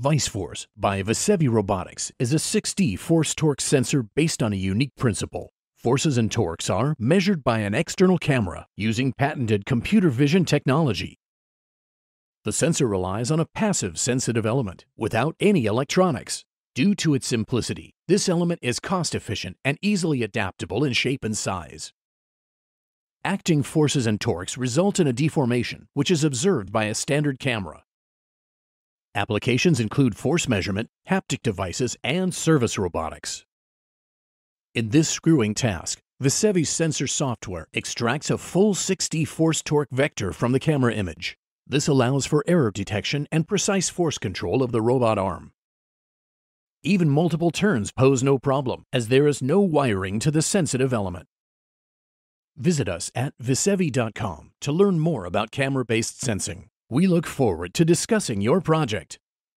ViceForce by Vasevi Robotics is a 6D force torque sensor based on a unique principle. Forces and torques are measured by an external camera using patented computer vision technology. The sensor relies on a passive sensitive element without any electronics. Due to its simplicity, this element is cost efficient and easily adaptable in shape and size. Acting forces and torques result in a deformation, which is observed by a standard camera. Applications include force measurement, haptic devices, and service robotics. In this screwing task, Visevi's sensor software extracts a full 6D force torque vector from the camera image. This allows for error detection and precise force control of the robot arm. Even multiple turns pose no problem, as there is no wiring to the sensitive element. Visit us at visevi.com to learn more about camera-based sensing. We look forward to discussing your project.